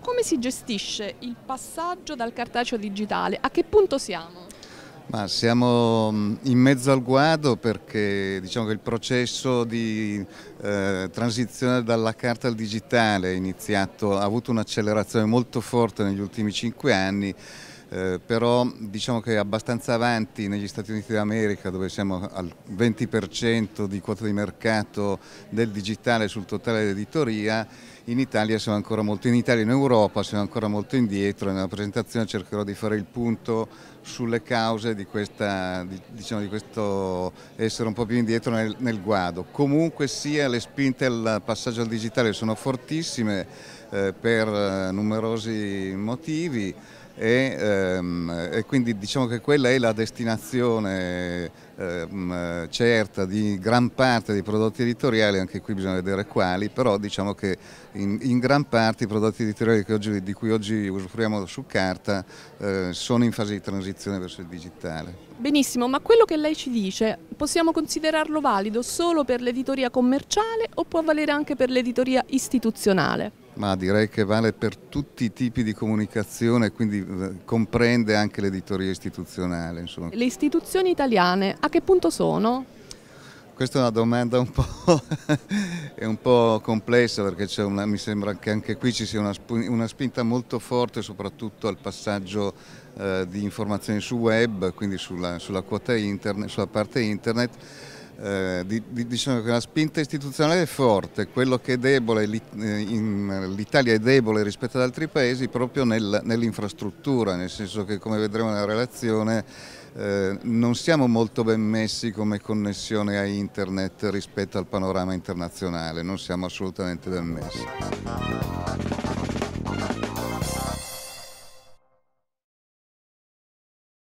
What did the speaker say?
Come si gestisce il passaggio dal cartaceo digitale? A che punto siamo? Ma siamo mm, in mezzo al guado perché diciamo che il processo di eh, transizione dalla carta al digitale iniziato, ha avuto un'accelerazione molto forte negli ultimi cinque anni eh, però diciamo che è abbastanza avanti negli Stati Uniti d'America dove siamo al 20% di quota di mercato del digitale sul totale dell'editoria, in Italia siamo ancora molto in Italia, in Europa siamo ancora molto indietro, nella presentazione cercherò di fare il punto sulle cause di, questa, di, diciamo, di questo essere un po' più indietro nel, nel, guado. Comunque sia le spinte al passaggio al digitale sono fortissime eh, per eh, numerosi motivi e eh, ehm, e quindi diciamo che quella è la destinazione ehm, certa di gran parte dei prodotti editoriali, anche qui bisogna vedere quali, però diciamo che in, in gran parte i prodotti editoriali oggi, di cui oggi usufruiamo su carta eh, sono in fase di transizione verso il digitale. Benissimo, ma quello che lei ci dice possiamo considerarlo valido solo per l'editoria commerciale o può valere anche per l'editoria istituzionale? Ma direi che vale per tutti i tipi di comunicazione, quindi eh, comprende anche l'editoria istituzionale. Insomma. Le istituzioni italiane a che punto sono? Questa è una domanda un po', un po complessa perché una, mi sembra che anche qui ci sia una, una spinta molto forte soprattutto al passaggio eh, di informazioni su web, quindi sulla, sulla, internet, sulla parte internet eh, di, di, diciamo che la spinta istituzionale è forte, quello che è debole, eh, l'Italia è debole rispetto ad altri paesi proprio nel, nell'infrastruttura, nel senso che come vedremo nella relazione eh, non siamo molto ben messi come connessione a internet rispetto al panorama internazionale, non siamo assolutamente ben messi.